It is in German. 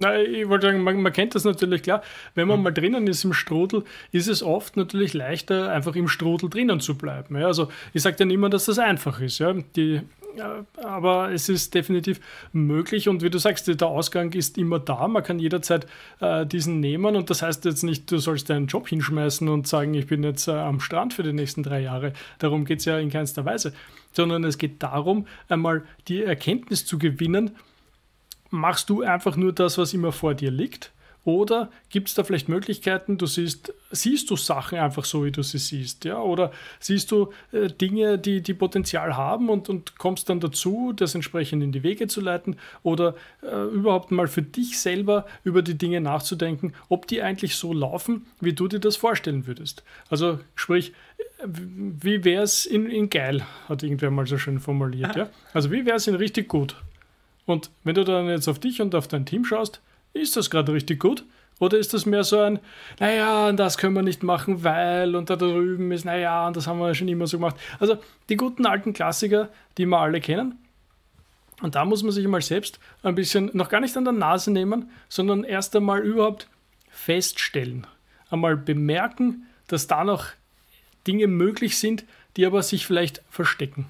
Na, ich wollte sagen, man, man, kennt das natürlich klar. Wenn man mhm. mal drinnen ist im Strudel, ist es oft natürlich leichter, einfach im Strudel drinnen zu bleiben. Ja? Also ich sage ja immer, dass das einfach ist. Ja? Die, aber es ist definitiv möglich und wie du sagst, der Ausgang ist immer da. Man kann jederzeit äh, diesen nehmen und das heißt jetzt nicht, du sollst deinen Job hinschmeißen und sagen, ich bin jetzt äh, am Strand für die nächsten drei Jahre. Darum geht es ja in keinster Weise, sondern es geht darum, einmal die Erkenntnis zu gewinnen, machst du einfach nur das, was immer vor dir liegt? Oder gibt es da vielleicht Möglichkeiten, du siehst, siehst du Sachen einfach so, wie du sie siehst, ja? Oder siehst du äh, Dinge, die, die Potenzial haben und, und kommst dann dazu, das entsprechend in die Wege zu leiten oder äh, überhaupt mal für dich selber über die Dinge nachzudenken, ob die eigentlich so laufen, wie du dir das vorstellen würdest. Also sprich, wie wäre es in, in geil, hat irgendwer mal so schön formuliert, ah. ja? Also wie wäre es in richtig gut? Und wenn du dann jetzt auf dich und auf dein Team schaust, ist das gerade richtig gut? Oder ist das mehr so ein, naja, das können wir nicht machen, weil und da drüben ist, naja, und das haben wir schon immer so gemacht. Also die guten alten Klassiker, die wir alle kennen. Und da muss man sich mal selbst ein bisschen, noch gar nicht an der Nase nehmen, sondern erst einmal überhaupt feststellen. Einmal bemerken, dass da noch Dinge möglich sind, die aber sich vielleicht verstecken.